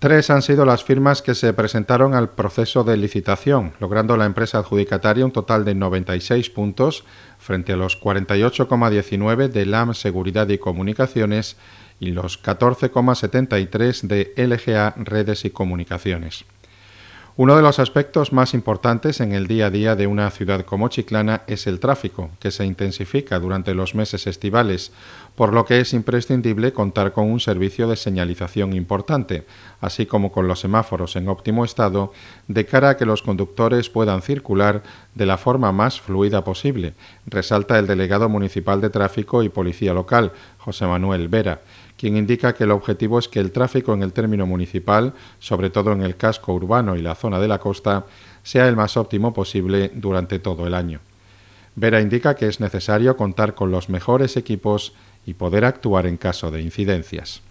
Tres han sido las firmas que se presentaron al proceso de licitación, logrando la empresa adjudicataria un total de 96 puntos frente a los 48,19 de LAM Seguridad y Comunicaciones y los 14,73 de LGA Redes y Comunicaciones. Uno de los aspectos más importantes en el día a día de una ciudad como Chiclana es el tráfico, que se intensifica durante los meses estivales, por lo que es imprescindible contar con un servicio de señalización importante, así como con los semáforos en óptimo estado, de cara a que los conductores puedan circular de la forma más fluida posible, resalta el delegado municipal de tráfico y policía local, José Manuel Vera, quien indica que el objetivo es que el tráfico en el término municipal, sobre todo en el casco urbano y la zona de la costa, sea el más óptimo posible durante todo el año. Vera indica que es necesario contar con los mejores equipos y poder actuar en caso de incidencias.